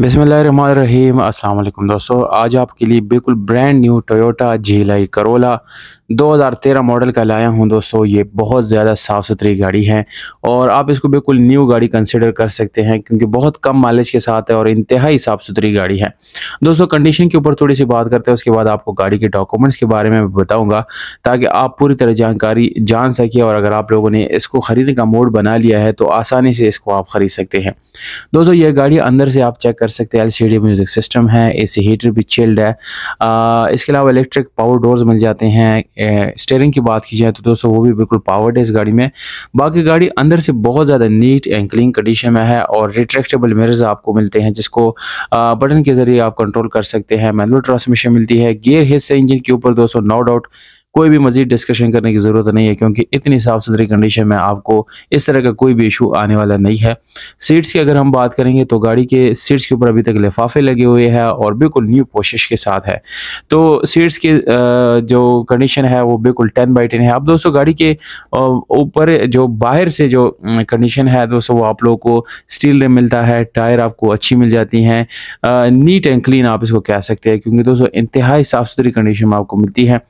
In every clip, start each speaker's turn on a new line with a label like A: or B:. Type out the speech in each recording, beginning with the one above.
A: बिसमीम अल्लाम दोस्तों आज आपके लिए बिल्कुल ब्रांड न्यू टोयोटा झीलाई करोला 2013 मॉडल का लाया हूं दोस्तों ये बहुत ज़्यादा साफ़ सुथरी गाड़ी है और आप इसको बिल्कुल न्यू गाड़ी कंसिडर कर सकते हैं क्योंकि बहुत कम माइलेज के साथ है और इंतहाई साफ़ सुथरी गाड़ी है दोस्तों कंडीशन के ऊपर थोड़ी सी बात करते हैं उसके बाद आपको गाड़ी के डॉक्यूमेंट्स के बारे में बताऊँगा ताकि आप पूरी तरह जानकारी जान सकें और अगर आप लोगों ने इसको ख़रीदने का मोड बना लिया है तो आसानी से इसको आप ख़रीद सकते हैं दोस्तों ये गाड़ी अंदर से आप चेक कर कर सकते हैं एलसीडी म्यूज़िक सिस्टम है एसी हीटर भी चिल्ड है आ, इसके अलावा इलेक्ट्रिक पावर डोर्स मिल जाते हैं स्टेयरिंग की बात की जाए तो दोस्तों वो भी बिल्कुल पावर्ड है इस गाड़ी में बाकी गाड़ी अंदर से बहुत ज़्यादा नीट एंड क्लीन कंडीशन में है और रिट्रेक्टेबल मिरर्स आपको मिलते हैं जिसको आ, बटन के ज़रिए आप कंट्रोल कर सकते हैं मैनुअल ट्रांसमिशन मिलती है गियर हिस्से इंजन के ऊपर दोस्तों नो डाउट कोई भी मजीद डिस्कशन करने की ज़रूरत नहीं है क्योंकि इतनी साफ़ सुथरी कंडीशन में आपको इस तरह का कोई भी इशू आने वाला नहीं है सीट्स की अगर हम बात करेंगे तो गाड़ी के सीट्स के ऊपर अभी तक लिफाफे लगे हुए हैं और बिल्कुल न्यू कोशिश के साथ है तो सीट्स की जो कंडीशन है वो बिल्कुल टेन बाई टेन है आप दोस्तों गाड़ी के ऊपर जो बाहर से जो कंडीशन है दोस्तों वो आप लोगों को स्टील में मिलता है टायर आपको अच्छी मिल जाती हैं नीट एंड क्लीन आप इसको कह सकते हैं क्योंकि दोस्तों इंतहाई साफ़ सुथरी कंडीशन में आपको मिलती है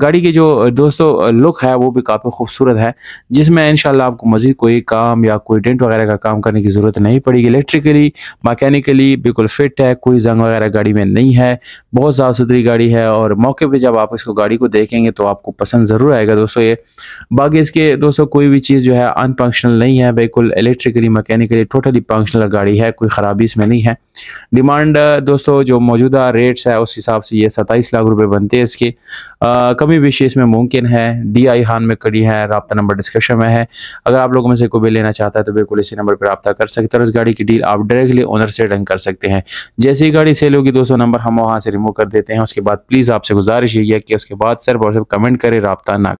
A: गाड़ी की जो दोस्तों लुक है वो भी काफ़ी खूबसूरत है जिसमें इन आपको मज़ीद कोई काम या कोई डेंट वगैरह का काम करने की ज़रूरत नहीं पड़ेगी इलेक्ट्रिकली मकैनिकली बिल्कुल फिट है कोई जंग वगैरह गाड़ी में नहीं है बहुत साफ़ सुथरी गाड़ी है और मौके पर जब आप इसको गाड़ी को देखेंगे तो आपको पसंद ज़रूर आएगा दोस्तों ये बाकी इसके दोस्तों कोई भी चीज़ जो है अनफंक्शनल नहीं है बिल्कुल इलेक्ट्रिकली मकैनिकली टोटली फंक्शनल गाड़ी है कोई ख़राबी इसमें नहीं है डिमांड दोस्तों जो मौजूदा रेट्स है उस हिसाब से ये सत्ताईस लाख रुपये बनते हैं इसके कमी भी में मुमकिन है डी आई हान में कड़ी है रबता नंबर डिस्क्रिप्शन में है अगर आप लोगों में से कोई भी लेना चाहता है तो बिल्कुल इसी नंबर पर रबा कर सकते हैं और इस गाड़ी की डील आप डायरेक्टली ओनर से डन कर सकते हैं जैसी गाड़ी सेल होगी दोस्तों नंबर हम वहाँ से रिमूव कर देते हैं उसके बाद प्लीज़ आपसे गुजारिश यही है कि उसके बाद सिर्फ और सिर्फ कमेंट करें रबता ना